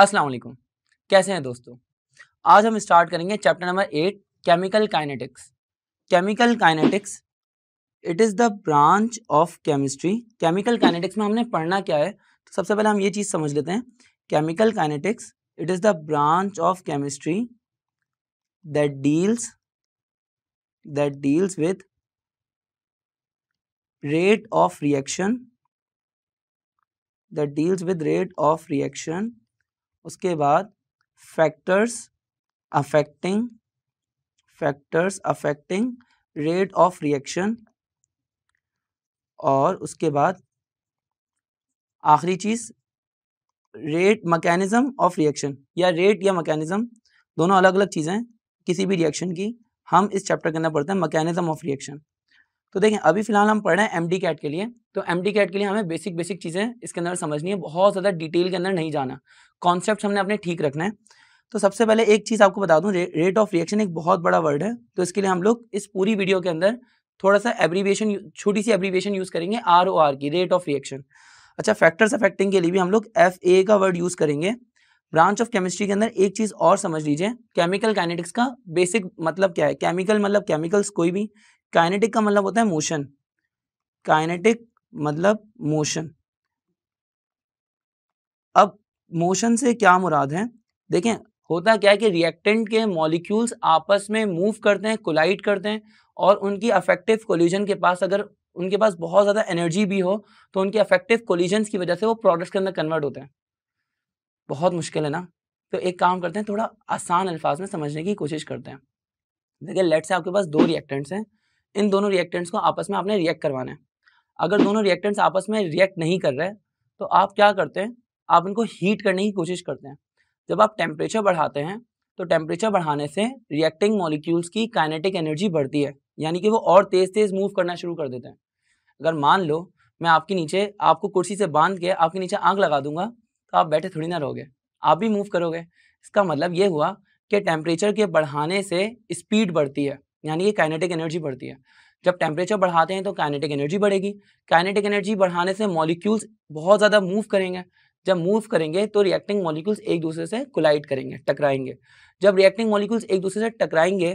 अस्सलाम वालेकुम कैसे हैं दोस्तों आज हम स्टार्ट करेंगे chapter number eight chemical kinetics chemical kinetics it is the branch of chemistry chemical kinetics में हमने पढ़ना क्या है तो सबसे पहले हम ये चीज़ समझ लेते हैं chemical kinetics it is the branch of chemistry that deals that deals with rate of reaction that deals with rate of reaction उसके बाद factors affecting factors affecting rate of reaction और उसके बाद आखिरी चीज़ रेट मकैनिज्म ऑफ रिएक्शन या rate या mechanism दोनों अलग अलग चीज़ें किसी भी रिएक्शन की हम इस चैप्टर के अंदर पढ़ते हैं मकैनिज्म ऑफ रिएक्शन तो देखें अभी फिलहाल हम पढ़ रहे हैं एम डी कैट के लिए तो एम डी कैट के लिए हमें बेसिक बेसिक चीज़ें इसके अंदर समझनी है बहुत ज़्यादा डिटेल के अंदर नहीं जाना कॉन्सेप्ट हमने अपने ठीक रखना है तो सबसे पहले एक चीज़ आपको बता दूँ रेट ऑफ रिएक्शन एक बहुत बड़ा वर्ड है तो इसके लिए हम लोग इस पूरी वीडियो के अंदर थोड़ा सा एब्रीवेशन छोटी सी एब्रीवेशन यूज़ करेंगे आर ओ आर की रेट ऑफ रिएक्शन अच्छा फैक्टर्स अफेक्टिंग के लिए भी हम लोग एफ ए का वर्ड यूज़ करेंगे ब्रांच ऑफ केमिस्ट्री के अंदर एक चीज़ और समझ लीजिए केमिकल कैनेटिक्स का बेसिक मतलब क्या है केमिकल मतलब केमिकल्स कोई भी काइनेटिक का मतलब होता है मोशन काइनेटिक मतलब मोशन अब मोशन से क्या मुराद है देखें होता क्या है कि रिएक्टेंट के मॉलिक्यूल्स आपस में मूव करते हैं कोलाइड करते हैं और उनकी अफेक्टिव कोल्यूजन के पास अगर उनके पास बहुत ज़्यादा एनर्जी भी हो तो उनके अफेक्टिव कोल्यूजन की वजह से वो प्रोडक्ट्स के अंदर कन्वर्ट होते हैं बहुत मुश्किल है ना तो एक काम करते हैं थोड़ा आसान अल्फाज में समझने की कोशिश करते हैं देखिए लेट से आपके पास दो रिएक्टेंट्स हैं इन दोनों रिएक्टेंट्स को आपस में आपने रिएक्ट करवाना है अगर दोनों रिएक्टेंट्स आपस में रिएक्ट नहीं कर रहे तो आप क्या करते हैं आप इनको हीट करने की कोशिश करते हैं जब आप टेम्परेचर बढ़ाते हैं तो टेम्परेचर बढ़ाने से रिएक्टिंग मॉलिक्यूल्स की काइनेटिक एनर्जी बढ़ती है यानी कि वो और तेज़ तेज़ मूव करना शुरू कर देते हैं अगर मान लो मैं आपके नीचे आपको कुर्सी से बांध के आपके नीचे आँख लगा दूंगा तो आप बैठे थोड़ी ना रहोगे आप भी मूव करोगे इसका मतलब ये हुआ कि टेम्परेचर के बढ़ाने से स्पीड बढ़ती है यानी कि काइनेटिक एनर्जी बढ़ती है जब टेम्परेचर बढ़ाते हैं तो काइनेटिक एनर्जी बढ़ेगी काइनेटिक एनर्जी बढ़ाने से मॉलिक्यूल्स बहुत ज़्यादा मूव करेंगे जब मूव करेंगे तो रिएक्टिंग मॉलिक्यूल्स एक दूसरे से कोलाइड करेंगे टकराएंगे जब रिएक्टिंग मॉलिक्यूल्स एक दूसरे से टकराएंगे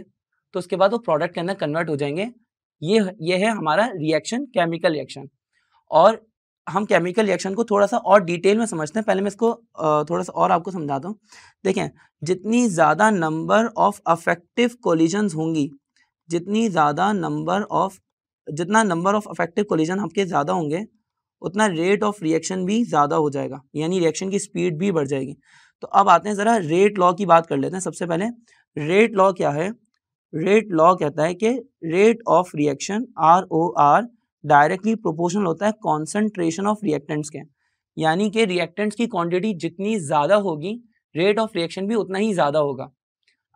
तो उसके बाद वो प्रोडक्ट के अंदर कन्वर्ट हो जाएंगे ये ये है हमारा रिएक्शन केमिकल रिएक्शन और हम केमिकल रिएक्शन को थोड़ा सा और डिटेल में समझते हैं पहले मैं इसको थोड़ा सा और आपको समझाता हूँ देखें जितनी ज़्यादा नंबर ऑफ अफेक्टिव कोलिजन्स होंगी जितनी ज़्यादा नंबर ऑफ जितना नंबर ऑफ अफेक्टिव कोलिजन आपके ज़्यादा होंगे उतना रेट ऑफ रिएक्शन भी ज़्यादा हो जाएगा यानी रिएक्शन की स्पीड भी बढ़ जाएगी तो अब आते हैं ज़रा रेट लॉ की बात कर लेते हैं सबसे पहले रेट लॉ क्या है रेट लॉ कहता है कि rate of reaction R O R directly proportional होता है कॉन्सेंट्रेशन ऑफ रिएक्टेंट्स के यानी कि रिएक्टेंट्स की क्वांटिटी जितनी ज़्यादा होगी रेट ऑफ रिएक्शन भी उतना ही ज़्यादा होगा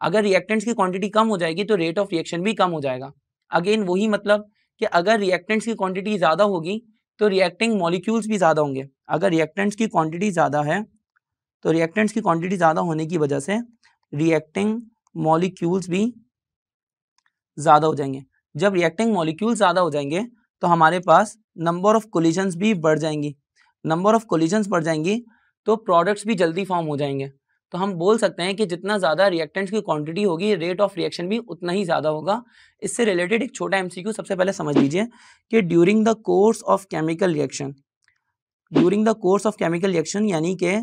अगर रिएक्टेंट्स की क्वांटिटी कम हो जाएगी तो रेट ऑफ रिएक्शन भी कम हो जाएगा अगेन वही मतलब कि अगर रिएक्टेंट्स की क्वांटिटी ज़्यादा होगी तो रिएक्टिंग मॉलिक्यूल्स भी ज़्यादा होंगे अगर रिएक्टेंट्स की क्वांटिटी ज़्यादा है तो रिएक्टेंट्स की क्वांटिटी ज़्यादा होने की वजह से रिएक्टिंग मॉलिक्यूल्स भी ज़्यादा हो जाएंगे जब रिएक्टिंग मॉलिक्यूल्स ज़्यादा हो जाएंगे तो हमारे पास नंबर ऑफ कोलिजन्स भी बढ़ जाएंगी नंबर ऑफ कोलिजन्स बढ़ जाएंगी तो प्रोडक्ट्स भी जल्दी फॉर्म हो जाएंगे तो हम बोल सकते हैं कि जितना ज़्यादा रिएक्टेंट्स की क्वांटिटी होगी रेट ऑफ रिएक्शन भी उतना ही ज़्यादा होगा इससे रिलेटेड एक छोटा एमसीक्यू सबसे पहले समझ लीजिए कि during the course of chemical reaction during the course of chemical reaction यानी कि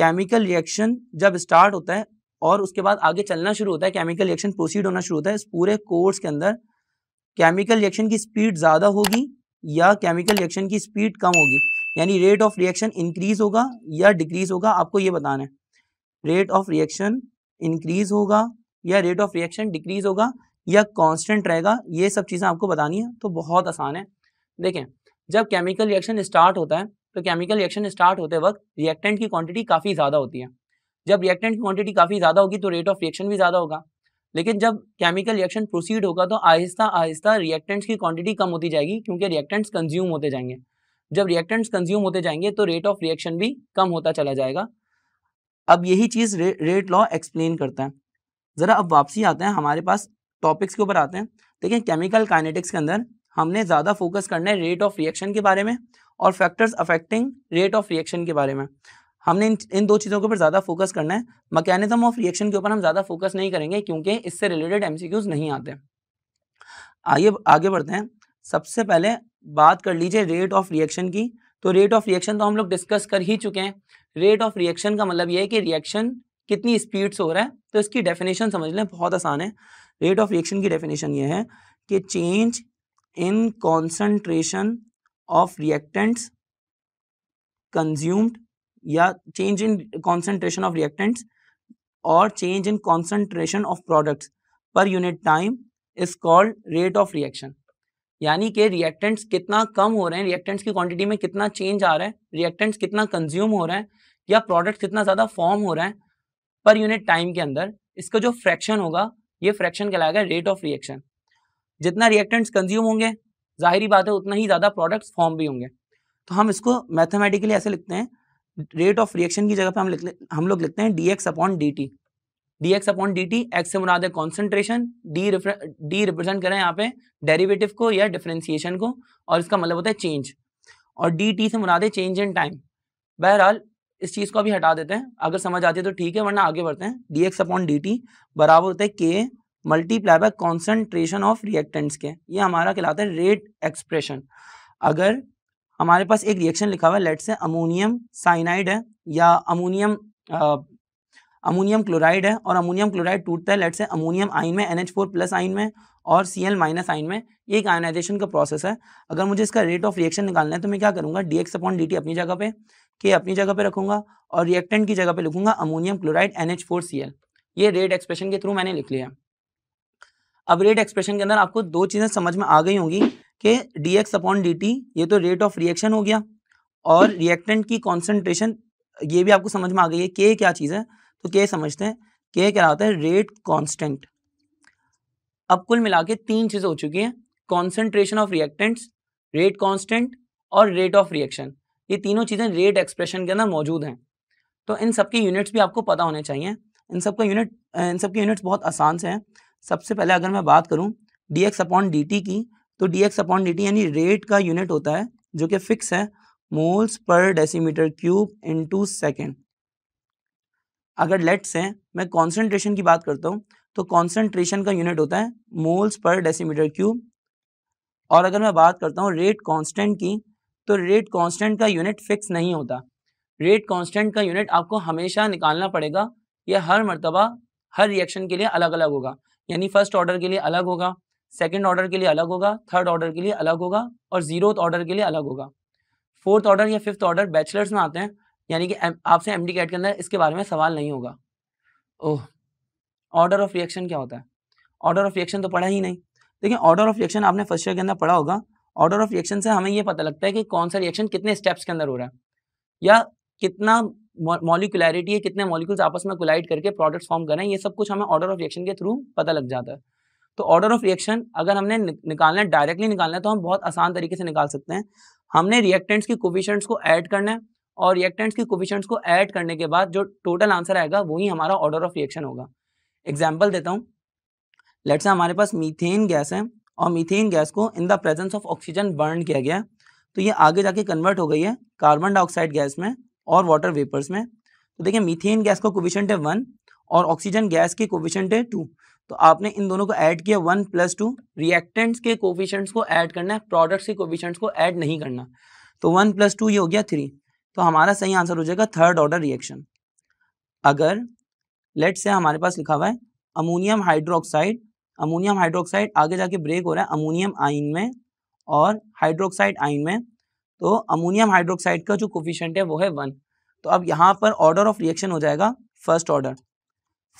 केमिकल रिएक्शन जब स्टार्ट होता है और उसके बाद आगे चलना शुरू होता है केमिकल रिएक्शन प्रोसीड होना शुरू होता है इस पूरे कोर्स के अंदर केमिकल रिएक्शन की स्पीड ज़्यादा होगी या केमिकल रिएक्शन की स्पीड कम होगी यानी रेट ऑफ रिएक्शन इंक्रीज होगा या डिक्रीज होगा आपको ये बताना है रेट ऑफ रिएक्शन इंक्रीज होगा या रेट ऑफ रिएक्शन डिक्रीज होगा या कांस्टेंट रहेगा ये सब चीज़ें आपको बतानी है तो बहुत आसान है देखें जब केमिकल रिएक्शन स्टार्ट होता है तो केमिकल रिएक्शन स्टार्ट होते वक्त रिएक्टेंट की क्वांटिटी काफ़ी ज़्यादा होती है जब रिएक्टेंट की क्वांटिटी काफ़ी ज़्यादा होगी तो रेट ऑफ रिएक्शन भी ज़्यादा होगा लेकिन जब केमिकल रिएक्शन प्रोसीड होगा तो आहिस्ता आहिस्ता रिएक्टेंट्स की क्वांटिटी कम होती जाएगी क्योंकि रिएक्टेंट्स कंज्यूम होते जाएंगे जब रिएक्टेंट्स कंज्यूम होते जाएंगे तो रेट ऑफ रिएक्शन भी कम होता चला जाएगा अब यही चीज़ रे, रेट लॉ एक्सप्लेन करता है ज़रा अब वापसी आते हैं हमारे पास टॉपिक्स के ऊपर आते हैं देखिए केमिकल काइनेटिक्स के अंदर हमने ज़्यादा फोकस करना है रेट ऑफ रिएक्शन के बारे में और factors affecting rate of reaction के बारे में हमने इन इन दो चीज़ों के ऊपर ज़्यादा फोकस करना है मैकेनिज्म ऑफ रिएक्शन के ऊपर हम ज़्यादा फोकस नहीं करेंगे क्योंकि इससे रिलेटेड एमसीक्यूज नहीं आते आइए आगे बढ़ते हैं सबसे पहले बात कर लीजिए रेट ऑफ रिएक्शन की तो रेट ऑफ रिएक्शन तो हम लोग डिस्कस कर ही चुके हैं रेट ऑफ रिएक्शन का मतलब ये है कि रिएक्शन कितनी स्पीड से हो रहा है तो इसकी डेफिनेशन समझ लें बहुत आसान है रेट ऑफ रिएक्शन की डेफिनेशन ये है कि change in concentration of reactants consumed या change in concentration of reactants और change in concentration of products per unit time is called rate of reaction यानी कि रिएक्टेंट्स कितना कम हो रहे हैं रिएक्टेंट्स की क्वांटिटी में कितना चेंज आ रहा है रिएक्टेंट्स कितना कंज्यूम हो रहा है या प्रोडक्ट कितना ज़्यादा फॉर्म हो रहा है पर यूनिट टाइम के अंदर इसका जो फ्रैक्शन होगा ये फ्रैक्शन कहलाएगा रेट ऑफ रिएक्शन जितना रिएक्टेंट्स कंज्यूम होंगे जाहिर बात है उतना ही ज़्यादा प्रोडक्ट्स फॉर्म भी होंगे तो हम इसको मैथमेटिकली ऐसे लिखते हैं रेट ऑफ रिएक्शन की जगह पर हम लिख हम लोग लिखते हैं d x upon d t d x upon d t x से मुराद है कॉन्सेंट्रेशन डी डी रिप्रेजेंट करें यहाँ पे डेरिवेटिव को या डिफ्रेंसिएशन को और इसका मतलब होता है चेंज और डी टी से मुराद है चेंज इन टाइम बहरहाल इस चीज़ को अभी हटा देते हैं अगर समझ आती है तो ठीक है वरना आगे बढ़ते हैं d x upon d t बराबर होता है के multiply by concentration of reactants के ये हमारा कहलाता है रेट एक्सप्रेशन अगर हमारे पास एक रिएक्शन लिखा हुआ है लेट से अमोनियम साइनाइड है या अमोनियम अमोनियम क्लोराइड है और अमोनियम क्लोराइड टूटता है लेट से अमोनियम आइन में एन प्लस आइन में और सी एल माइनस आइन में ये एक आयनाइजेशन का प्रोसेस है अगर मुझे इसका रेट ऑफ रिएक्शन निकालना है तो मैं क्या करूँगा d x upon d t अपनी जगह पे के अपनी जगह पे रखूंगा और रिएक्टेंट की जगह पे लिखूंगा ammonium chloride N H four C L ये रेट एक्सप्रेशन के थ्रू मैंने लिख लिया अब रेट एक्सप्रेशन के अंदर आपको दो चीज़ें समझ में आ गई होंगी कि d x upon d t ये तो रेट ऑफ रिएक्शन हो गया और रिएक्टेंट की कॉन्सेंट्रेशन ये भी आपको समझ में आ गई है के क्या चीज़ है तो के समझते हैं के क्या होता है रेट कांस्टेंट अब कुल मिला के तीन चीज़ें हो चुकी हैं concentration of reactants rate constant और रेट ऑफ रिएक्शन ये तीनों चीज़ें रेट एक्सप्रेशन के अंदर मौजूद हैं तो इन सबके यूनिट्स भी आपको पता होने चाहिए इन सबका यूनिट इन सबके यूनिट्स बहुत आसान से हैं सबसे पहले अगर मैं बात करूँ d x upon d t की तो d x upon d t यानी रेट का यूनिट होता है जो कि फिक्स है मोल्स पर डेसीमीटर क्यूब इंटू सेकेंड अगर लेट से मैं कॉन्सेंट्रेशन की बात करता हूँ तो कॉन्सेंट्रेशन का यूनिट होता है मोल्स पर डेसीमीटर क्यूब और अगर मैं बात करता हूँ रेट कॉन्स्टेंट की तो रेट कॉन्स्टेंट का यूनिट फिक्स नहीं होता रेट कॉन्स्टेंट का यूनिट आपको हमेशा निकालना पड़ेगा यह हर मरतबा हर रिएक्शन के लिए अलग अलग होगा यानी फर्स्ट ऑर्डर के लिए अलग होगा सेकेंड ऑर्डर के लिए अलग होगा थर्ड ऑर्डर के लिए अलग होगा और जीरो ऑर्डर के लिए अलग होगा फोर्थ ऑर्डर या फिफ्थ ऑर्डर बैचलर्स में आते हैं यानी कि आपसे एम डी कैट के अंदर इसके बारे में सवाल नहीं होगा ओह ऑर्डर ऑफ रिएक्शन क्या होता है ऑर्डर ऑफ रिएक्शन तो पढ़ा ही नहीं देखिए ऑर्डर ऑफ रिएक्शन आपने फर्स्ट ईयर के अंदर पढ़ा होगा ऑर्डर ऑफ रिएक्शन से हमें ये पता लगता है कि कौन सा रिएक्शन कितने स्टेप्स के अंदर हो रहा है या कितना मॉलिकुलरिटी है कितने मॉलिक्यूल्स आपस में कोलाइड करके प्रोडक्ट्स फॉर्म करें ये सब कुछ हमें ऑर्डर ऑफ रिएक्शन के थ्रू पता लग जाता है तो ऑर्डर ऑफ रिएक्शन अगर हमने निकालना है डायरेक्टली निकालना है तो हम बहुत आसान तरीके से निकाल सकते हैं हमने रिएक्टेंट्स के कोविशेंट्स को ऐड करना है और रिएक्टेंट्स की कोफिशंट्स को ऐड करने के बाद जो टोटल आंसर आएगा वही हमारा ऑर्डर ऑफ रिएक्शन होगा एग्जाम्पल देता हूँ लेट से हमारे पास मीथेन गैस है और मीथेन गैस को in the presence of oxygen burn किया गया तो ये आगे जाके कन्वर्ट हो गई है कार्बन डाइऑक्साइड गैस में और वाटर वेपर्स में तो देखिए मीथेन गैस का कोविशेंट है वन और ऑक्सीजन गैस के कोविशेंट है टू तो आपने इन दोनों को ऐड किया वन प्लस टू रिएक्टेंट्स के कोविशेंट्स को ऐड करना है प्रोडक्ट्स के कोविशेंट्स को ऐड नहीं करना तो वन प्लस टू ये हो गया थ्री तो हमारा सही आंसर हो जाएगा थर्ड ऑर्डर रिएक्शन अगर लेट से हमारे पास लिखा हुआ है अमोनियम हाइड्रोक्साइड अमोनियम हाइड्रोक्साइड आगे जाके ब्रेक हो रहा है अमोनियम आइन में और हाइड्रोक्साइड आइन में तो अमोनियम हाइड्रोक्साइड का जो कोफिशेंट है वो है वन तो अब यहाँ पर ऑर्डर ऑफ रिएक्शन हो जाएगा फर्स्ट ऑर्डर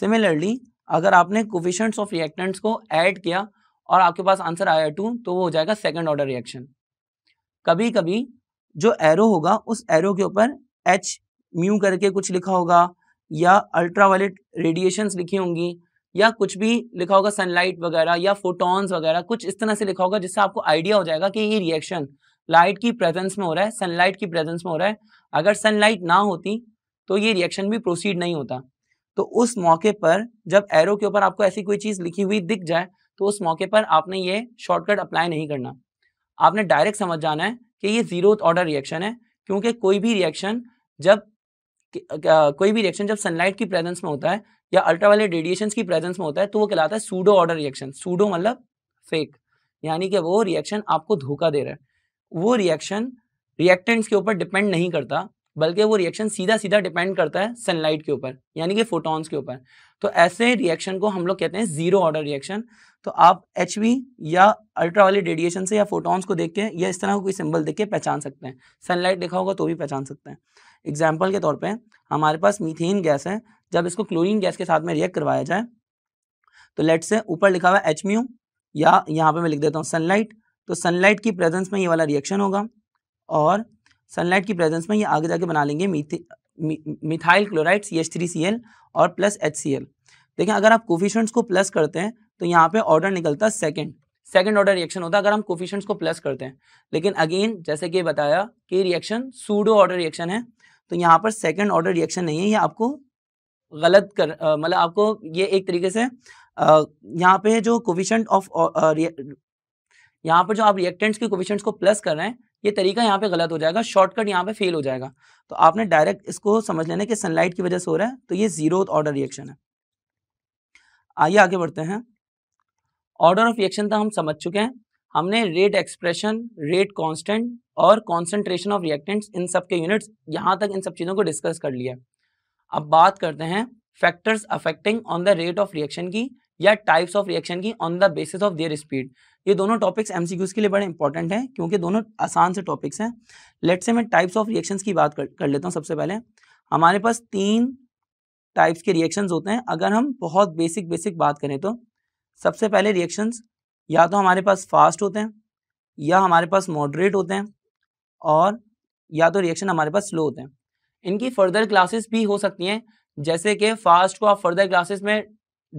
सिमिलरली अगर आपने कोफिशेंट्स ऑफ रिएक्टेंट्स को ऐड किया और आपके पास आंसर आया टू तो वो हो जाएगा सेकेंड ऑर्डर रिएक्शन कभी कभी जो एरो होगा उस एरो के ऊपर एच म्यू करके कुछ लिखा होगा या अल्ट्रावायलेट रेडिएशंस लिखी होंगी या कुछ भी लिखा होगा सनलाइट वगैरह या फोटॉन्स वगैरह कुछ इस तरह से लिखा होगा जिससे आपको आइडिया हो जाएगा कि ये रिएक्शन लाइट की प्रेजेंस में हो रहा है सनलाइट की प्रेजेंस में हो रहा है अगर सनलाइट ना होती तो ये रिएक्शन भी प्रोसीड नहीं होता तो उस मौके पर जब एरो के ऊपर आपको ऐसी कोई चीज़ लिखी हुई दिख जाए तो उस मौके पर आपने ये शॉर्टकट अप्लाई नहीं करना आपने डायरेक्ट समझ जाना है कि ये जीरो ऑर्डर रिएक्शन है क्योंकि कोई भी रिएक्शन जब कोई भी रिएक्शन जब सनलाइट की प्रेजेंस में होता है या अल्ट्रावायलेट रेडिएशन की प्रेजेंस में होता है तो वो कहलाता है सूडो ऑर्डर रिएक्शन सूडो मतलब फेक यानी कि वो रिएक्शन आपको धोखा दे रहा है वो रिएक्शन रिएक्टेंट्स के ऊपर डिपेंड नहीं करता बल्कि वो रिएक्शन सीधा सीधा डिपेंड करता है सनलाइट के ऊपर यानी कि फोटॉन्स के ऊपर तो ऐसे रिएक्शन को हम लोग कहते हैं जीरो ऑर्डर रिएक्शन तो आप एच या अल्ट्रा वाले रेडिएशन से या फोटॉन्स को देख के या इस तरह को कोई सिंबल देख के पहचान सकते हैं सनलाइट देखा होगा तो भी पहचान सकते हैं एग्जाम्पल के तौर पर हमारे पास मीथेन गैस है जब इसको क्लोरिन गैस के साथ में रिएक्ट करवाया जाए तो लेट से ऊपर लिखा हुआ एच या यहाँ पे मैं लिख देता हूँ सनलाइट तो सनलाइट की प्रेजेंस में ये वाला रिएक्शन होगा और सनलाइट की प्रेजेंस में ये आगे जाके बना लेंगे methyl chloride C H three C L और प्लस एच सी एल देखें अगर आप कोफिशंट्स को प्लस करते हैं तो यहाँ पे ऑर्डर निकलता है सेकेंड सेकेंड ऑर्डर रिएक्शन होता है अगर हम कोफिशंट्स को प्लस करते हैं लेकिन अगेन जैसे कि बताया कि रिएक्शन सूडो ऑर्डर रिएक्शन है तो यहाँ पर सेकेंड ऑर्डर रिएक्शन नहीं है ये आपको गलत कर मतलब आपको ये एक तरीके से यहाँ पे जो कोफिशंट ऑफ यहाँ पर जो आप रिएक्टेंट्स के कोफिशंट्स को प्लस कर रहे हैं ये तरीका यहाँ पे गलत हो जाएगा शॉर्टकट यहाँ पे फेल हो जाएगा तो आपने डायरेक्ट इसको समझ लेना कि सनलाइट की वजह से हो रहा है तो ये जीरो ऑर्डर रिएक्शन है आइए आगे बढ़ते हैं ऑर्डर ऑफ रिएक्शन तो हम समझ चुके हैं हमने रेट एक्सप्रेशन रेट कॉन्स्टेंट और कॉन्सेंट्रेशन ऑफ रिएक्टेंट्स इन सब के यूनिट्स यहाँ तक इन सब चीज़ों को डिस्कस कर लिया अब बात करते हैं factors affecting on the rate of reaction की या टाइप्स ऑफ रिएक्शन की on the basis of their speed ये दोनों टॉपिक्स एमसीक्यूज के लिए बड़े इंपॉर्टेंट हैं क्योंकि दोनों आसान से टॉपिक्स हैं लेट से मैं टाइप्स ऑफ रिएक्शंस की बात कर, कर लेता हूँ सबसे पहले हमारे पास तीन टाइप्स के रिएक्शंस होते हैं अगर हम बहुत बेसिक बेसिक बात करें तो सबसे पहले रिएक्शंस या तो हमारे पास फास्ट होते हैं या हमारे पास मॉडरेट होते हैं और या तो रिएक्शन हमारे पास स्लो होते हैं इनकी फर्दर क्लासेस भी हो सकती हैं जैसे कि फास्ट को आप फर्दर क्लासेस में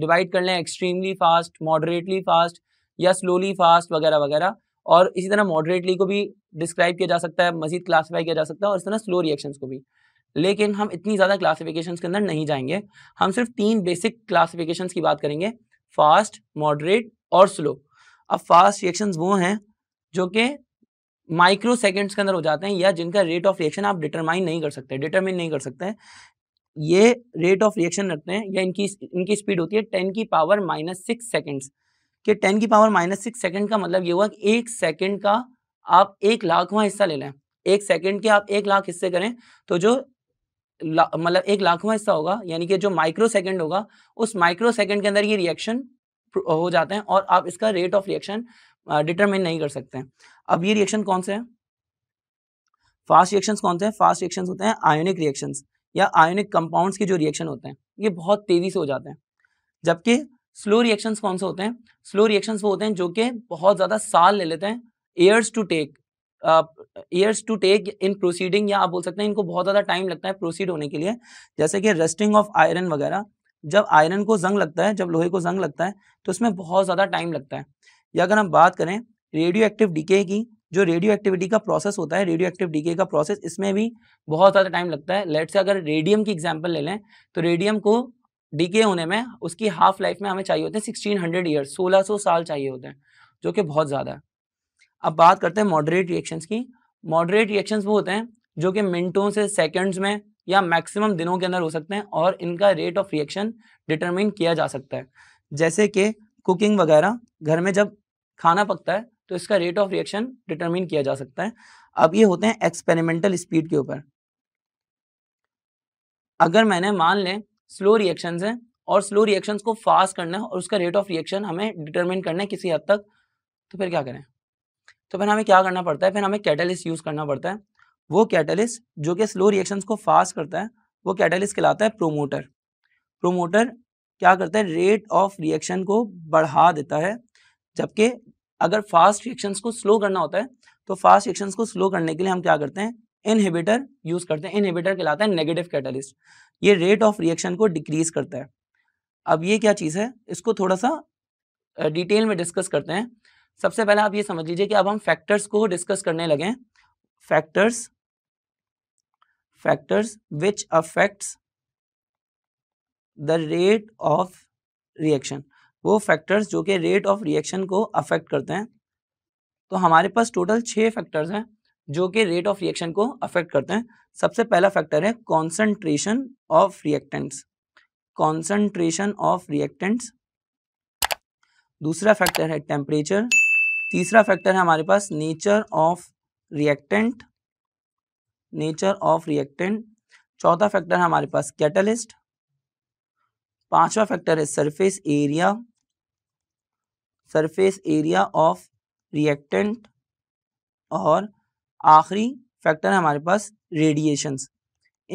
डिवाइड कर लें एक्सट्रीमली फास्ट मॉडरेटली फास्ट या स्लोली फास्ट वगैरह वगैरह और इसी तरह मॉडरेटली को भी डिस्क्राइब किया जा सकता है मजीद क्लासीफाई किया जा सकता है और इस तरह स्लो रिएक्शन को भी लेकिन हम इतनी ज़्यादा क्लासिफिकेशन के अंदर नहीं जाएंगे हम सिर्फ तीन बेसिक क्लासिफिकेशन की बात करेंगे फास्ट मॉडरेट और स्लो अब फास्ट रिएक्शन वो हैं जो कि माइक्रो सेकेंड्स के अंदर हो जाते हैं या जिनका रेट ऑफ रिएक्शन आप डिटरमाइन नहीं कर सकते डिटरमिन नहीं कर सकते ये रेट ऑफ रिएक्शन रखते हैं या इनकी इनकी स्पीड होती है टेन की पावर माइनस सिक्स सेकेंड्स कि टेन की पावर माइनस सिक्स सेकेंड का मतलब ये हुआ कि एक सेकेंड का आप एक लाखवा हिस्सा ले लें एक सेकेंड के आप एक लाख हिस्से करें तो जो मतलब एक लाखवा हिस्सा होगा यानी कि जो माइक्रो सेकेंड होगा उस माइक्रो सेकेंड के अंदर ये रिएक्शन हो जाते हैं और आप इसका रेट ऑफ रिएक्शन डिटरमिन नहीं कर सकते हैं अब ये रिएक्शन कौन से हैं फास्ट रिएक्शन कौन से हैं फास्ट रिएक्शन होते हैं आयोनिक रिएक्शन या आयोनिक कंपाउंड्स के जो रिएक्शन होते हैं ये बहुत तेज़ी से हो जाते हैं जबकि स्लो रिएक्शंस कौन से होते हैं स्लो रिएक्शंस वो होते हैं जो कि बहुत ज़्यादा साल ले लेते हैं years to take years to take in proceeding या आप बोल सकते हैं इनको बहुत ज़्यादा टाइम लगता है प्रोसीड होने के लिए जैसे कि रेस्टिंग ऑफ आयरन वगैरह जब आयरन को जंग लगता है जब लोहे को जंग लगता है तो उसमें बहुत ज़्यादा टाइम लगता है या अगर हम बात करें रेडियो एक्टिव डीके की जो रेडियो एक्टिविटी का प्रोसेस होता है रेडियो एक्टिव डीके का प्रोसेस इसमें भी बहुत ज़्यादा टाइम लगता है लेट से अगर रेडियम की एग्जाम्पल ले लें तो रेडियम को डीके होने में उसकी हाफ लाइफ में हमें चाहिए होते हैं सिक्सटीन हंड्रेड ईयर सोलह सौ साल चाहिए होते हैं जो कि बहुत ज़्यादा है अब बात करते हैं मॉडरेट रिएक्शंस की मॉडरेट रिएक्शंस वो होते हैं जो कि मिनटों से सेकेंड्स में या मैक्सिमम दिनों के अंदर हो सकते हैं और इनका रेट ऑफ रिएक्शन डिटरमिन किया जा सकता है जैसे कि कुकिंग वगैरह घर में जब खाना पकता है तो इसका रेट ऑफ रिएक्शन डिटरमिन किया जा सकता है अब ये होते हैं एक्सपेरिमेंटल स्पीड के ऊपर अगर मैंने मान लें स्लो रिएक्शंस हैं और स्लो रिएक्शंस को फास्ट करना है और उसका रेट ऑफ रिएक्शन हमें डिटरमिन करना है किसी हद तक तो फिर क्या करें तो फिर हमें क्या करना पड़ता है फिर हमें कैटलिस्ट यूज़ करना पड़ता है वो कैटलिस्ट जो कि स्लो रिएक्शंस को फास्ट करता है वो कैटलिस्ट कहलाता है प्रोमोटर प्रोमोटर क्या करता है रेट ऑफ रिएक्शन को बढ़ा देता है जबकि अगर फास्ट रिएक्शंस को स्लो करना होता है तो फास्ट रिएक्शंस को स्लो करने के लिए हम क्या करते हैं इनहिबिटर यूज़ करते हैं इनहिबिटर कहलाता है नेगेटिव कैटलिस्ट ये रेट ऑफ रिएक्शन को डिक्रीज करता है अब ये क्या चीज़ है इसको थोड़ा सा डिटेल में डिस्कस करते हैं सबसे पहले आप ये समझ लीजिए कि अब हम फैक्टर्स को डिस्कस करने लगे factors factors which affects the rate of reaction वो फैक्टर्स जो कि रेट ऑफ रिएक्शन को अफेक्ट करते हैं तो हमारे पास टोटल छः फैक्टर्स हैं जो कि रेट ऑफ रिएक्शन को अफेक्ट करते हैं सबसे पहला फैक्टर है concentration of reactants concentration of reactants दूसरा फैक्टर है टेम्परेचर तीसरा फैक्टर है हमारे पास nature of reactant nature of reactant चौथा फैक्टर है हमारे पास कैटलिस्ट पांचवा फैक्टर है surface area surface area of reactant और आखिरी फैक्टर है हमारे पास रेडिएशंस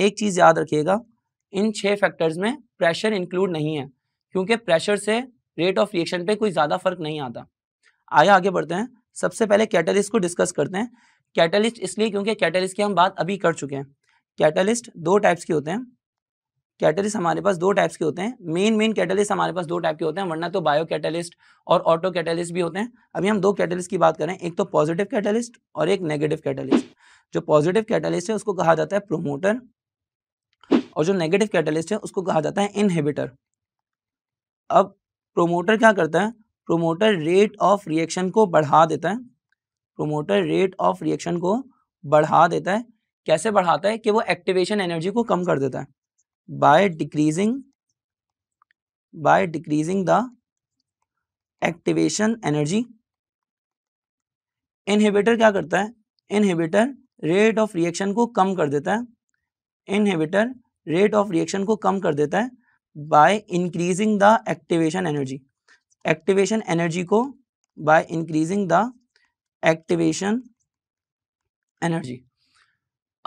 एक चीज़ याद रखिएगा इन छः फैक्टर्स में प्रेशर इंक्लूड नहीं है क्योंकि प्रेशर से रेट ऑफ रिएक्शन पे कोई ज़्यादा फर्क नहीं आता आगे आगे बढ़ते हैं सबसे पहले कैटलिस्ट को डिस्कस करते हैं कैटलिस्ट इसलिए क्योंकि कैटलिस्ट की हम बात अभी कर चुके हैं कैटलिस्ट दो टाइप्स के होते हैं कैटलिस्ट हमारे पास दो टाइप्स के होते हैं मेन मेन कैटलिस्ट हमारे पास दो टाइप के होते हैं वरना तो बायो कैटलिस्ट और ऑटो कैटलिस्ट भी होते हैं अभी हम दो कैटलिस्ट की बात करें एक तो पॉजिटिव कैटलिस्ट और एक नेगेटिव कैटलिस्ट जो पॉजिटिव कैटलिस्ट है उसको कहा जाता है प्रोमोटर और जो नेगेटिव कैटलिस्ट है उसको कहा जाता है इनहिबिटर अब प्रोमोटर क्या करता है प्रोमोटर रेट ऑफ रिएक्शन को बढ़ा देता है प्रोमोटर रेट ऑफ रिएक्शन को बढ़ा देता है कैसे बढ़ाता है कि वो एक्टिवेशन एनर्जी को कम कर देता है by decreasing by decreasing the activation energy inhibitor क्या करता है इनहिबिटर रेट ऑफ रिएक्शन को कम कर देता है इनहिबिटर रेट ऑफ रिएक्शन को कम कर देता है by increasing the activation energy activation energy को by increasing the activation energy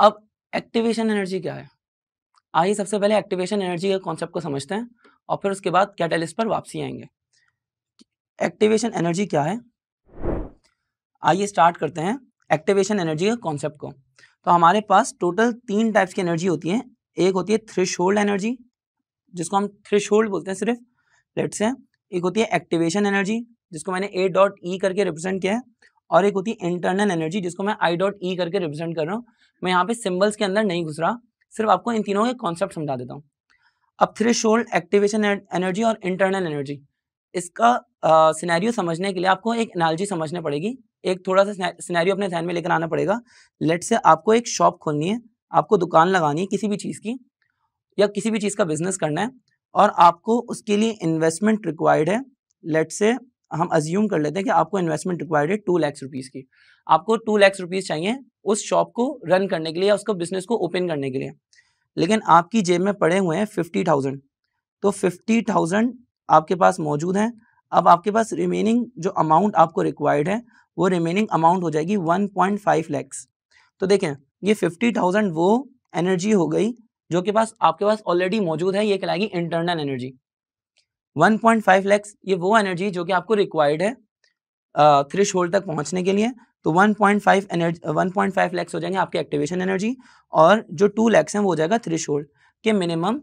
अब एक्टिवेशन एनर्जी क्या है आइए सबसे पहले एक्टिवेशन एनर्जी के कॉन्सेप्ट को समझते हैं और फिर उसके बाद कैटेलिस्ट पर वापसी आएंगे एक्टिवेशन एनर्जी क्या है आइए स्टार्ट करते हैं एक्टिवेशन एनर्जी के कॉन्सेप्ट को तो हमारे पास टोटल तीन टाइप्स की एनर्जी होती है एक होती है थ्रिश एनर्जी जिसको हम थ्रिश बोलते हैं सिर्फ लेट्स से एक होती है एक्टिवेशन एनर्जी जिसको मैंने ए डॉट ई करके रिप्रेजेंट किया है और एक होती है इंटरनल एनर्जी जिसको मैं आई डॉट ई करके रिप्रेजेंट कर रहा हूँ मैं यहाँ पे सिंबल्स के अंदर नहीं घुस रहा सिर्फ आपको इन तीनों के कॉन्सेप्ट समझा देता हूँ अब थ्रेश एक्टिवेशन एनर्जी और इंटरनल एनर्जी इसका सिनेरियो समझने के लिए आपको एक एनर्जी समझने पड़ेगी एक थोड़ा सा सिनेरियो अपने ध्यान में लेकर आना पड़ेगा लेट से आपको एक शॉप खोलनी है आपको दुकान लगानी है किसी भी चीज़ की या किसी भी चीज़ का बिजनेस करना है और आपको उसके लिए इन्वेस्टमेंट रिक्वायर्ड है लेट से हम अज्यूम कर लेते हैं कि आपको इन्वेस्टमेंट रिक्वायर्ड है टू लैक्स रुपीज़ की आपको टू लैक्स रुपीज़ चाहिए उस शॉप को रन करने के लिए या उसका बिजनेस को ओपन करने के लिए लेकिन आपकी जेब में पड़े हुए हैं फिफ्टी थाउजेंड तो फिफ्टी थाउजेंड आपके पास मौजूद हैं अब आपके पास रिमेनिंग जो अमाउंट आपको रिक्वायर्ड है वो रिमेनिंग अमाउंट हो जाएगी वन पॉइंट फाइव लैक्स तो देखें ये फिफ्टी थाउजेंड वो एनर्जी हो गई जो के पास आपके पास ऑलरेडी मौजूद है ये कहलाएगी इंटरनल एनर्जी 1.5 लैक्स ये वो एनर्जी जो कि आपको रिक्वायर्ड है थ्रिश होल्ड तक पहुंचने के लिए तो 1.5 एनर्जी 1.5 लैक्स हो जाएंगे आपके एक्टिवेशन एनर्जी और जो टू लैक्स हैं वो हो जाएगा थ्रेश के मिनिमम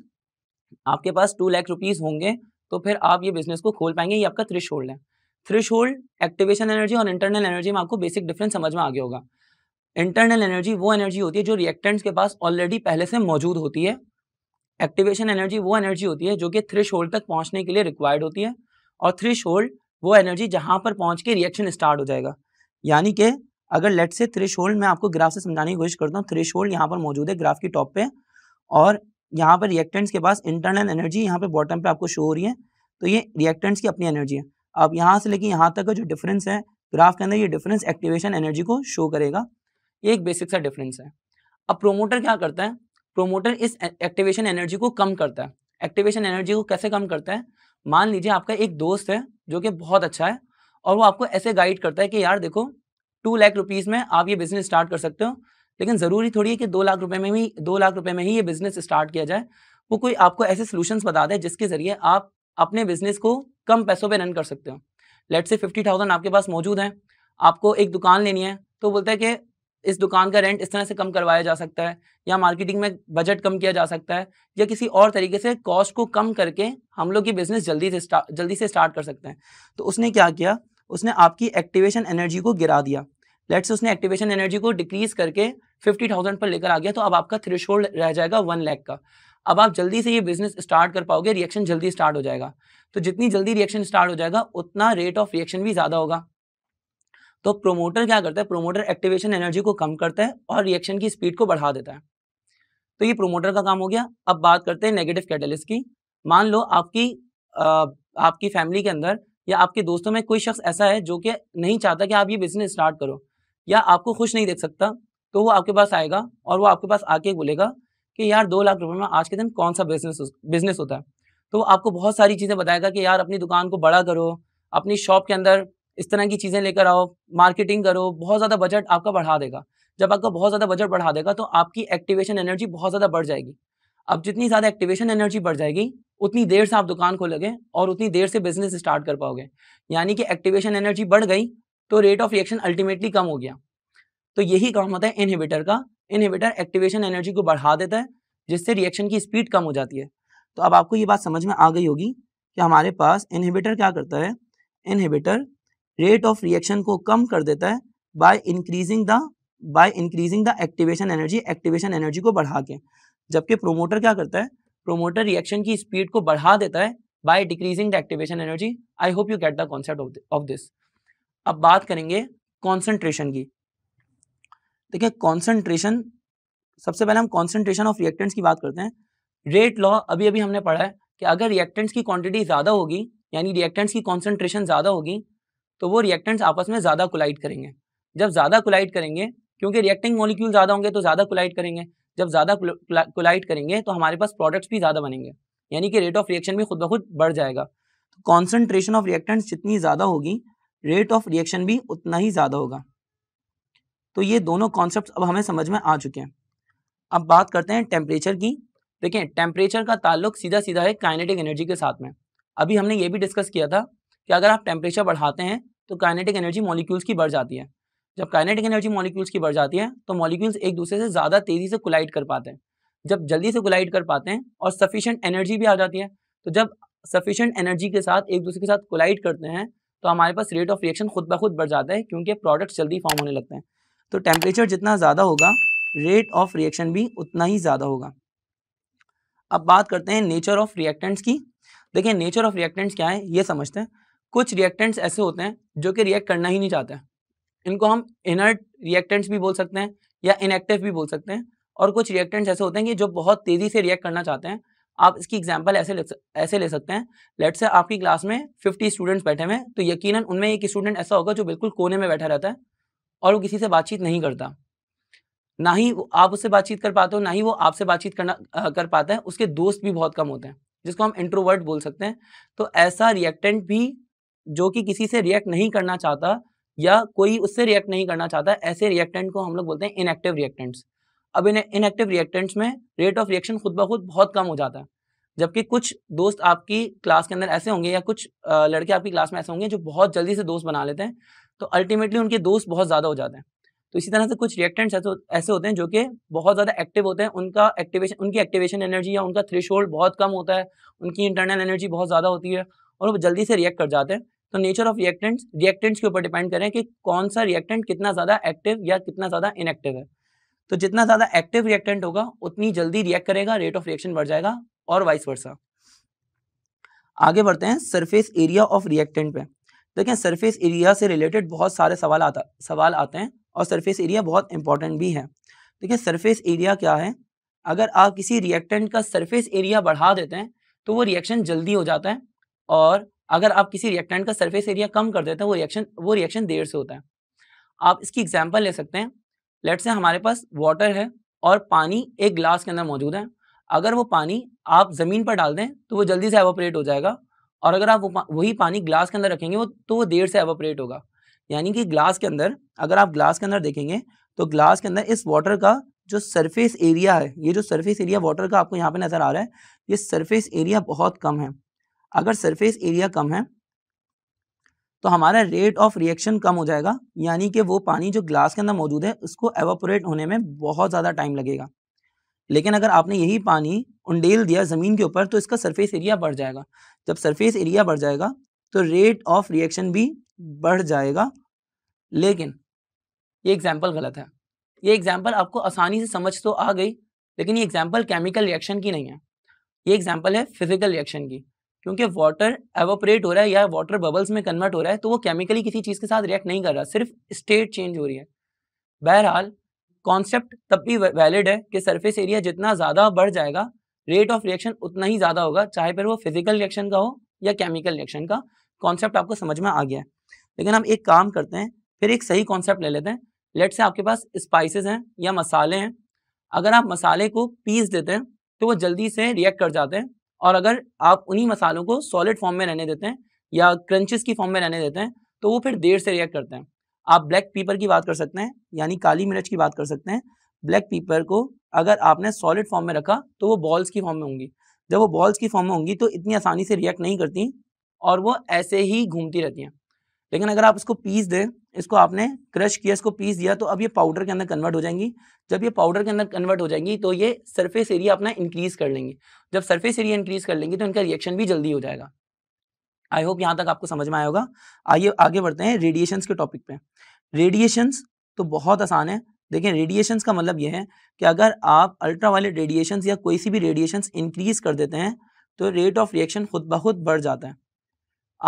आपके पास टू लैख रुपीज़ होंगे तो फिर आप ये बिजनेस को खोल पाएंगे ये आपका थ्रेश है थ्रेश एक्टिवेशन एनर्जी और इंटरनल एनर्जी में आपको बेसिक डिफरेंस समझ में आ गया होगा इंटरनल एनर्जी वो एनर्जी होती है जो रिएक्टेंट्स के पास ऑलरेडी पहले से मौजूद होती है एक्टिवेशन एनर्जी वो एनर्जी होती है जो कि थ्रिश होल्ड तक पहुंचने के लिए रिक्वायर्ड होती है और थ्रिश होल्ड वो एनर्जी जहां पर पहुंच के रिएक्शन स्टार्ट हो जाएगा यानी कि अगर लेट से थ्रेश होल्ड में आपको ग्राफ से समझाने की कोशिश करता हूँ थ्रेश होल्ड यहाँ पर मौजूद है ग्राफ की टॉप पे और यहाँ पर रिएक्टेंट्स के पास इंटरनल एनर्जी यहाँ पे बॉटम पे आपको शो हो रही है तो ये रिएक्टेंट्स की अपनी एनर्जी है अब यहाँ से लेके यहाँ तक का जो डिफरेंस है ग्राफ के अंदर ये डिफरेंस एक्टिवेशन एनर्जी को शो करेगा ये एक बेसिक सा डिफरेंस है अब प्रोमोटर क्या करता है प्रोमोटर इस एक्टिवेशन एनर्जी को कम करता है एक्टिवेशन एनर्जी को कैसे कम करता है मान लीजिए आपका एक दोस्त है जो कि बहुत अच्छा है और वो आपको ऐसे गाइड करता है कि यार देखो टू लाख रुपीज़ में आप ये बिजनेस स्टार्ट कर सकते हो लेकिन ज़रूरी थोड़ी है कि दो लाख रुपए में ही दो लाख रुपए में ही ये बिजनेस स्टार्ट किया जाए वो कोई आपको ऐसे सोल्यूशंस बता दे जिसके ज़रिए आप अपने बिजनेस को कम पैसों पर रन कर सकते हो लेट से फिफ्टी थाउजेंड आपके पास मौजूद है आपको एक दुकान लेनी है तो बोलता है कि इस दुकान का रेंट इस तरह से कम करवाया जा सकता है या मार्केटिंग में बजट कम किया जा सकता है या किसी और तरीके से कॉस्ट को कम करके हम लोग ये बिजनेस जल्दी से जल्दी से स्टार्ट कर सकते हैं तो उसने क्या किया उसने आपकी एक्टिवेशन एनर्जी को गिरा दिया लेट्स उसने एक्टिवेशन एनर्जी को डिक्रीज करके फिफ्टी थाउजेंड पर लेकर आ गया तो अब आपका थ्रेश रह जाएगा वन लैख का अब आप जल्दी से ये बिजनेस स्टार्ट कर पाओगे रिएक्शन जल्दी स्टार्ट हो जाएगा तो जितनी जल्दी रिएक्शन स्टार्ट हो जाएगा उतना रेट ऑफ रिएक्शन भी ज़्यादा होगा तो प्रोमोटर क्या करता है प्रोमोटर एक्टिवेशन एनर्जी को कम करता है और रिएक्शन की स्पीड को बढ़ा देता है तो ये प्रोमोटर का काम हो गया अब बात करते हैं नेगेटिव कैटलिस्ट की मान लो आपकी आ, आपकी फैमिली के अंदर या आपके दोस्तों में कोई शख्स ऐसा है जो कि नहीं चाहता कि आप ये बिजनेस स्टार्ट करो या आपको खुश नहीं देख सकता तो वो आपके पास आएगा और वो आपके पास आके बोलेगा कि यार दो लाख रुपए में आज के दिन कौन सा बिजनेस बिजनेस होता है तो वो आपको बहुत सारी चीज़ें बताएगा कि यार अपनी दुकान को बड़ा करो अपनी शॉप के अंदर इस तरह की चीज़ें लेकर आओ मार्केटिंग करो बहुत ज़्यादा बजट आपका बढ़ा देगा जब आपका बहुत ज़्यादा बजट बढ़ा देगा तो आपकी एक्टिवेशन एनर्जी बहुत ज़्यादा बढ़ जाएगी अब जितनी ज़्यादा एक्टिवेशन एनर्जी बढ़ जाएगी उतनी देर से आप दुकान खोलोगे और उतनी देर से बिजनेस स्टार्ट कर पाओगे यानी कि एक्टिवेशन एनर्जी बढ़ गई तो रेट ऑफ रिएक्शन अल्टीमेटली कम हो गया तो यही काम होता है इनहिबिटर का इनहिबिटर एक्टिवेशन एनर्जी को बढ़ा देता है जिससे रिएक्शन की स्पीड कम हो जाती है तो अब आपको ये बात समझ में आ गई होगी कि हमारे पास इनहिबिटर क्या करता है इनहिबिटर रेट ऑफ रिएक्शन को कम कर देता है by increasing the by increasing the activation energy activation energy को बढ़ा के जबकि प्रोमोटर क्या करता है प्रोमोटर रिएक्शन की स्पीड को बढ़ा देता है by decreasing the activation energy I hope you get the concept of this अब बात करेंगे कॉन्सेंट्रेशन की देखिए कॉन्सेंट्रेशन सबसे पहले हम कॉन्सेंट्रेशन ऑफ रिएक्टेंट्स की बात करते हैं रेट लॉ अभी अभी हमने पढ़ा है कि अगर रिएक्टेंट्स की क्वांटिटी ज़्यादा होगी यानी रिएक्टेंट्स की कॉन्सेंट्रेशन ज़्यादा होगी तो वो रिएक्टेंट्स आपस में ज़्यादा कोलाइड करेंगे जब ज़्यादा कोलाइड करेंगे क्योंकि रिएक्टिंग मॉलिक्यूल ज़्यादा होंगे तो ज़्यादा कोलाइड करेंगे जब ज़्यादा कोलाइट करेंगे तो हमारे पास प्रोडक्ट्स भी ज़्यादा बनेंगे यानी कि रेट ऑफ रिएक्शन भी खुद ब खुद बढ़ जाएगा तो कॉन्सेंट्रेशन ऑफ रिएक्टेंट्स जितनी ज़्यादा होगी रेट ऑफ रिएक्शन भी उतना ही ज़्यादा होगा तो ये दोनों कॉन्सेप्ट अब हमें समझ में आ चुके हैं अब बात करते हैं टेम्परेचर की देखें टेम्परेचर का ताल्लुक सीधा सीधा है काइनेटिक एनर्जी के साथ में अभी हमने ये भी डिस्कस किया था कि अगर आप टेम्परेचर बढ़ाते हैं तो काइनेटिक एनर्जी मॉलिक्यूल्स की बढ़ जाती है जब काइनेटिक एनर्जी मॉलिक्यूल्स की बढ़ जाती है तो मॉलिक्यूल्स एक दूसरे से ज़्यादा तेज़ी से कोलाइड कर पाते हैं जब जल्दी से कोलाइड कर पाते हैं और सफिशेंट एनर्जी भी आ जाती है तो जब सफिशेंट एनर्जी के साथ एक दूसरे के साथ कोलाइड करते हैं तो हमारे पास रेट ऑफ रिएक्शन खुद ब खुद बढ़ जाता है क्योंकि प्रोडक्ट्स जल्दी फॉर्म होने लगते हैं तो टेम्परेचर जितना ज़्यादा होगा रेट ऑफ रिएक्शन भी उतना ही ज़्यादा होगा अब बात करते हैं नेचर ऑफ रिएक्टेंट्स की देखिए नेचर ऑफ रिएक्टेंट्स क्या है ये समझते हैं कुछ रिएक्टेंट्स ऐसे होते हैं जो कि रिएक्ट करना ही नहीं चाहते हैं इनको हम इनर्ट रिएक्टेंट्स भी बोल सकते हैं या इनएक्टिव भी बोल सकते हैं और कुछ रिएक्टेंट्स ऐसे होते हैं कि जो बहुत तेज़ी से रिएक्ट करना चाहते हैं आप इसकी एग्जाम्पल ऐसे ले ऐसे ले सकते हैं लेट से आपकी क्लास में फिफ्टी स्टूडेंट्स बैठे हुए हैं तो यकीन उनमें एक स्टूडेंट ऐसा होगा जो बिल्कुल कोने में बैठा रहता है और वो किसी से बातचीत नहीं करता ना ही आप उससे बातचीत कर पाते हो ना ही वो आपसे बातचीत करना आ, कर पाता है उसके दोस्त भी बहुत कम होते हैं जिसको हम इंट्रोवर्ट बोल सकते हैं तो ऐसा रिएक्टेंट भी जो कि किसी से रिएक्ट नहीं करना चाहता या कोई उससे रिएक्ट नहीं करना चाहता ऐसे रिएक्टेंट को हम लोग बोलते हैं इनएक्टिव रिएक्टेंट्स अब इन इनएक्टिव रिएक्टेंट्स में रेट ऑफ रिएक्शन खुद ब खुद बहुत कम हो जाता है जबकि कुछ दोस्त आपकी क्लास के अंदर ऐसे होंगे या कुछ लड़के आपकी क्लास में ऐसे होंगे जो बहुत जल्दी से दोस्त बना लेते हैं तो अल्टीमेटली उनके दोस्त बहुत ज़्यादा हो जाते हैं तो इसी तरह से कुछ रिएक्टेंट्स ऐसे ऐसे होते हैं जो कि बहुत ज़्यादा एक्टिव होते हैं उनका एक्टिवेशन उनकी एक्टिवेशन एनर्जी या उनका थ्रेश बहुत कम होता है उनकी इंटरनल एनर्जी बहुत ज़्यादा होती है और वो जल्दी से रिएक्ट कर जाते हैं तो नेचर ऑफ रिएक्टेंट्स रिएक्टेंट्स के ऊपर डिपेंड करें कि कौन सा रिएक्टेंट कितना ज़्यादा एक्टिव या कितना ज़्यादा इनएक्टिव है तो जितना ज़्यादा एक्टिव रिएक्टेंट होगा उतनी जल्दी रिएक्ट करेगा रेट ऑफ रिएक्शन बढ़ जाएगा और वाइस वर्सा आगे बढ़ते हैं सरफेस एरिया ऑफ रिएक्टेंट पे देखें सरफेस एरिया से रिलेटेड बहुत सारे सवाल आता सवाल आते हैं और सरफेस एरिया बहुत इंपॉर्टेंट भी है देखिए सरफेस एरिया क्या है अगर आप किसी रिएक्टेंट का सरफेस एरिया बढ़ा देते हैं तो वो रिएक्शन जल्दी हो जाता है और अगर आप किसी रिएक्टेंट का सरफेस एरिया कम कर देते हैं वो रिएक्शन वो रिएक्शन देर से होता है आप इसकी एग्जाम्पल ले सकते हैं लेट से हमारे पास वाटर है और पानी एक ग्लास के अंदर मौजूद है अगर वो पानी आप ज़मीन पर डाल दें तो वो जल्दी से एवोपरेट हो जाएगा और अगर आप वही पानी ग्लास के अंदर रखेंगे वो तो वो देर से एवोपरेट होगा यानी कि ग्लास के अंदर अगर आप ग्लास के अंदर देखेंगे तो ग्लास के अंदर इस वाटर का जो सरफेस एरिया है ये जो सरफेस एरिया वाटर का आपको यहाँ पे नज़र आ रहा है ये सरफेस एरिया बहुत कम है अगर सरफेस एरिया कम है तो हमारा रेट ऑफ रिएक्शन कम हो जाएगा यानी कि वो पानी जो ग्लास के अंदर मौजूद है उसको एवोपोरेट होने में बहुत ज़्यादा टाइम लगेगा लेकिन अगर आपने यही पानी उंडेल दिया ज़मीन के ऊपर तो इसका सरफेस एरिया बढ़ जाएगा जब सरफेस एरिया बढ़ जाएगा तो रेट ऑफ रिएक्शन भी बढ़ जाएगा लेकिन ये एग्जाम्पल गलत है ये एग्जाम्पल आपको आसानी से समझ तो आ गई लेकिन ये एग्जाम्पल केमिकल रिएक्शन की नहीं है ये एग्जाम्पल है फिजिकल रिएक्शन की क्योंकि वाटर एवोपरेट हो रहा है या वाटर बबल्स में कन्वर्ट हो रहा है तो वो केमिकली किसी चीज़ के साथ रिएक्ट नहीं कर रहा सिर्फ स्टेट चेंज हो रही है बहरहाल कॉन्सेप्ट तब भी वैलिड है कि सरफेस एरिया जितना ज़्यादा बढ़ जाएगा रेट ऑफ रिएक्शन उतना ही ज़्यादा होगा चाहे फिर वो फिजिकल रिएक्शन का हो या केमिकल रिएक्शन का कॉन्सेप्ट आपको समझ में आ गया है लेकिन हम एक काम करते हैं फिर एक सही कॉन्सेप्ट ले लेते हैं लेट से आपके पास स्पाइसेस हैं या मसाले हैं अगर आप मसाले को पीस देते हैं तो वो जल्दी से रिएक्ट कर जाते हैं और अगर आप उन्हीं मसालों को सॉलिड फॉर्म में रहने देते हैं या क्रंचेस की फॉर्म में रहने देते हैं तो वो फिर देर से रिएक्ट करते हैं आप ब्लैक पीपर की बात कर सकते हैं यानी काली मिर्च की बात कर सकते हैं ब्लैक पीपर को अगर आपने सॉलिड फॉर्म में रखा तो वो बॉल्स की फॉर्म में होंगी जब वो बॉल्स की फॉर्म में होंगी तो इतनी आसानी से रिएक्ट नहीं करती और वो ऐसे ही घूमती रहती हैं लेकिन अगर आप इसको पीस दें इसको आपने क्रश किया इसको पीस दिया तो अब ये पाउडर के अंदर कन्वर्ट हो जाएंगी जब ये पाउडर के अंदर कन्वर्ट हो जाएंगी तो ये सरफेस एरिया अपना इंक्रीज कर लेंगे जब सरफेस एरिया इंक्रीज कर लेंगे तो इनका रिएक्शन भी जल्दी हो जाएगा आई होप यहाँ तक आपको समझ में आया होगा आइए आगे बढ़ते हैं रेडिएशंस के टॉपिक पे रेडिएशंस तो बहुत आसान है देखें रेडिएशंस का मतलब यह है कि अगर आप अल्ट्रावायलेट रेडिएशंस या कोई सी भी रेडिएशंस इंक्रीज कर देते हैं तो रेट ऑफ रिएक्शन खुद ब खुद बढ़ जाता है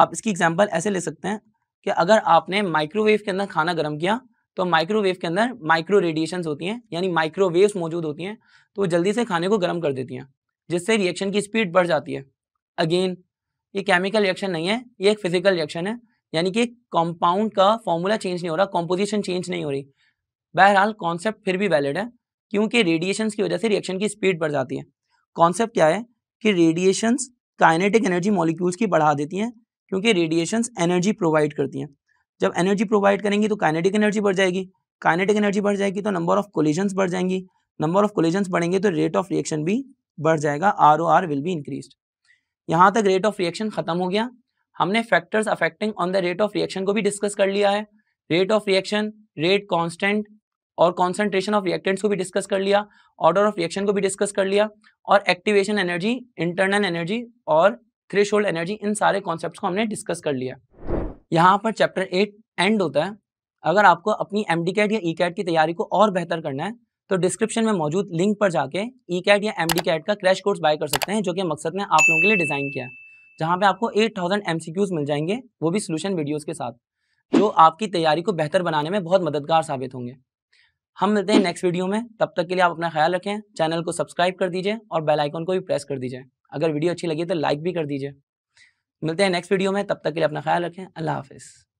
आप इसकी एग्जाम्पल ऐसे ले सकते हैं कि अगर आपने माइक्रोवेव के अंदर खाना गर्म किया तो माइक्रोवेव के अंदर माइक्रो रेडिएशन होती हैं यानी माइक्रोवेव्स मौजूद होती हैं तो वो जल्दी से खाने को गर्म कर देती हैं जिससे रिएक्शन की स्पीड बढ़ जाती है अगेन ये केमिकल रिएक्शन नहीं है ये एक फिजिकल रिएक्शन है यानी कि कंपाउंड का फॉर्मूला चेंज नहीं हो रहा कॉम्पोजिशन चेंज नहीं हो रही बहरहाल कॉन्सेप्ट फिर भी वैलिड है क्योंकि रेडिएशन की वजह से रिएक्शन की स्पीड बढ़ जाती है कॉन्सेप्ट क्या है कि रेडिएशंस काइनेटिक एनर्जी मॉलिक्यूल्स की बढ़ा देती हैं क्योंकि रेडिएशन एनर्जी प्रोवाइड करती हैं जब एनर्जी प्रोवाइड करेंगी तो काइनेटिक एनर्जी बढ़ जाएगी काइनेटिक एनर्जी बढ़ जाएगी तो नंबर ऑफ कोलिजन बढ़ जाएंगी नंबर ऑफ कोलिजन बढ़ेंगे तो रेट ऑफ रिएक्शन भी बढ़ जाएगा R O R will be increase यहाँ तक रेट ऑफ रिएक्शन खत्म हो गया हमने factors affecting on the rate of reaction को भी डिस्कस कर लिया है rate of reaction rate constant और कॉन्सेंट्रेशन ऑफ रिएक्टेंट्स को भी डिस्कस कर लिया ऑर्डर ऑफ रिएक्शन को भी डिस्कस कर लिया और एक्टिवेशन एनर्जी इंटरनल एनर्जी और क्रिश होल्ड एनर्जी इन सारे कॉन्सेप्ट को हमने डिस्कस कर लिया यहाँ पर चैप्टर एट एंड होता है अगर आपको अपनी एम डी कैट या ई e कैट की तैयारी को और बेहतर करना है तो डिस्क्रिप्शन में मौजूद लिंक पर जाके ई e कैट या एम डी कैट का क्रैश कोर्स बाय कर सकते हैं जो कि मकसद ने आप लोगों के लिए डिज़ाइन किया है जहाँ पे आपको 8000 थाउजेंड एम सी मिल जाएंगे वो भी सोल्यूशन वीडियोज़ के साथ जो आपकी तैयारी को बेहतर बनाने में बहुत मददगार साबित होंगे हम मिलते हैं नेक्स्ट वीडियो में तब तक के लिए आप अपना ख्याल रखें चैनल को सब्सक्राइब कर दीजिए और बेलाइकॉन को भी प्रेस कर दीजिए अगर वीडियो अच्छी लगी तो लाइक भी कर दीजिए मिलते हैं नेक्स्ट वीडियो में तब तक के लिए अपना ख्याल रखें अल्लाह हाफिज़